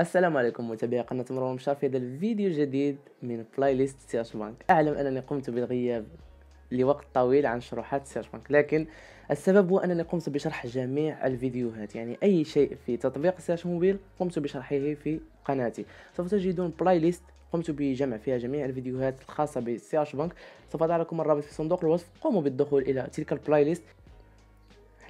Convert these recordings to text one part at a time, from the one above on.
السلام عليكم متابعي قناة مروان بشار في هذا الفيديو الجديد من بلاي ليست سيرش بانك أعلم أنني قمت بالغياب لوقت طويل عن شروحات سيرش بانك لكن السبب هو أنني قمت بشرح جميع الفيديوهات يعني أي شيء في تطبيق سيرش موبيل قمت بشرحه في قناتي سوف تجدون بلاي ليست قمت بجمع فيها جميع الفيديوهات الخاصة بسيرش بانك سوف أضع لكم الرابط في صندوق الوصف قوموا بالدخول إلى تلك البلاي ليست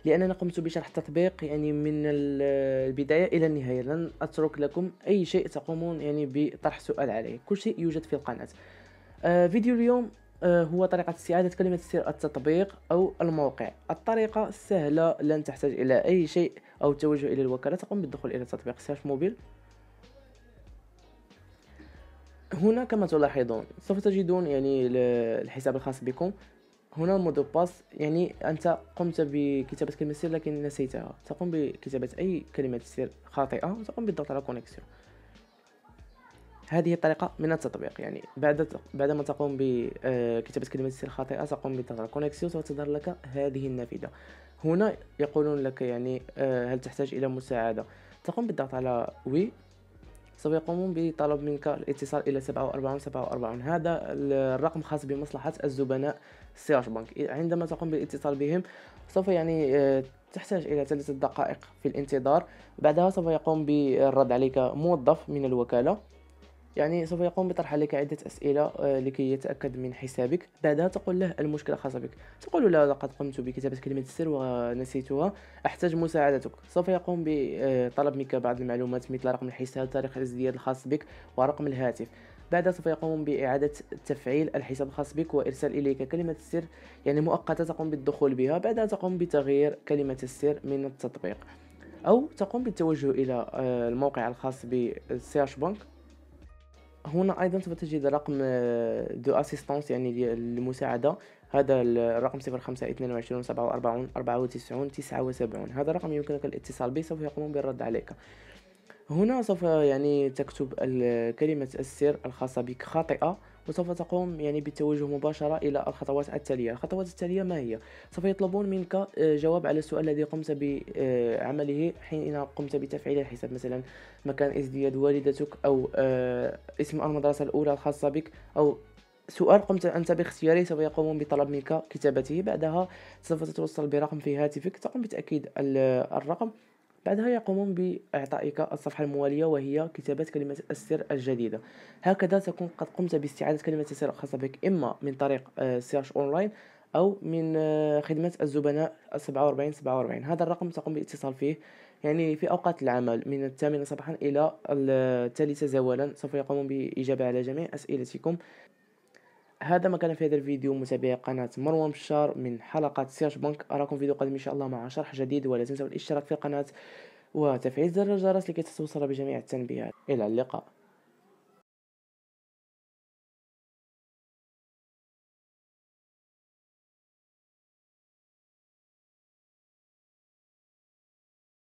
لأننا قمت بشرح تطبيق يعني من البداية إلى النهاية لن أترك لكم أي شيء تقومون يعني بطرح سؤال عليه كل شيء يوجد في القناة آه فيديو اليوم آه هو طريقة استعادة كلمة سر التطبيق أو الموقع الطريقة سهلة لن تحتاج إلى أي شيء أو توجه إلى الوكالة تقوم بالدخول إلى تطبيق سيرش موبيل هنا كما تلاحظون سوف تجدون يعني الحساب الخاص بكم هنا المودو باس يعني أنت قمت بكتابة كلمة سر لكن نسيتها تقوم بكتابة أي كلمة سر خاطئة وتقوم بالضغط على كونيكسيون هذه الطريقة من التطبيق يعني بعد بعد ما تقوم بكتابة آه، كلمة سر خاطئة تقوم بالضغط على كونيكسيون وتظهر لك هذه النافذة هنا يقولون لك يعني آه، هل تحتاج إلى مساعدة تقوم بالضغط على وي سوف يقومون بطلب منك الاتصال الى 47 47 هذا الرقم خاص بمصلحه الزبناء سيرش بنك عندما تقوم بالاتصال بهم سوف يعني آه، تحتاج الى ثلاثه دقائق في الانتظار بعدها سوف يقوم بالرد عليك موظف من الوكاله يعني سوف يقوم بطرح عليك عدة أسئلة آه، لكي يتأكد من حسابك بعدها تقول له المشكلة خاصة بك تقول له لقد قمت بكتابة كلمة السر ونسيتها أحتاج مساعدتك سوف يقوم بطلب منك بعض المعلومات مثل رقم الحساب تاريخ الازدياد الخاص بك ورقم الهاتف بعدها سوف يقوم بإعادة تفعيل الحساب الخاص بك وإرسال إليك كلمة السر يعني مؤقتة تقوم بالدخول بها بعدها تقوم بتغيير كلمة السر من التطبيق أو تقوم بالتوجه إلى آه، الموقع الخاص بسيرش بانك هنا ايضا سوف تجد رقم آه، دو اسيستانس يعني للمساعده هذا الرقم 05 22 47 94 79 هذا الرقم يمكنك الاتصال به سوف يقومون بالرد عليك هنا سوف يعني تكتب كلمة السر الخاصة بك خاطئة وسوف تقوم يعني بالتوجه مباشرة إلى الخطوات التالية الخطوات التالية ما هي؟ سوف يطلبون منك آه، جواب على السؤال الذي قمت بعمله حين قمت بتفعيل الحساب مثلا مكان ازدياد والدتك أو آه، اسم المدرسة الأولى الخاصة بك أو سؤال قمت أنت باختياره سوف يقومون بطلب منك كتابته بعدها سوف تتوصل برقم في هاتفك تقوم بتأكيد الرقم بعدها يقومون بإعطائك الصفحة الموالية وهي كتابة كلمة السر الجديدة هكذا تكون قد قمت باستعادة كلمة السر الخاصة بك إما من طريق آه، سيرش أونلاين أو من آه، خدمة الزبناء 47 47 هذا الرقم تقوم بالاتصال فيه يعني في أوقات العمل من الثامنة صباحا إلى الثالثة زوالا سوف يقومون بإجابة على جميع أسئلتكم هذا ما كان في هذا الفيديو متابعي قناة مروان بشار من حلقة سيرش بنك أراكم فيديو قادم إن شاء الله مع شرح جديد ولا تنسوا الاشتراك في القناة وتفعيل زر الجرس لكي تتوصل بجميع التنبيهات إلى اللقاء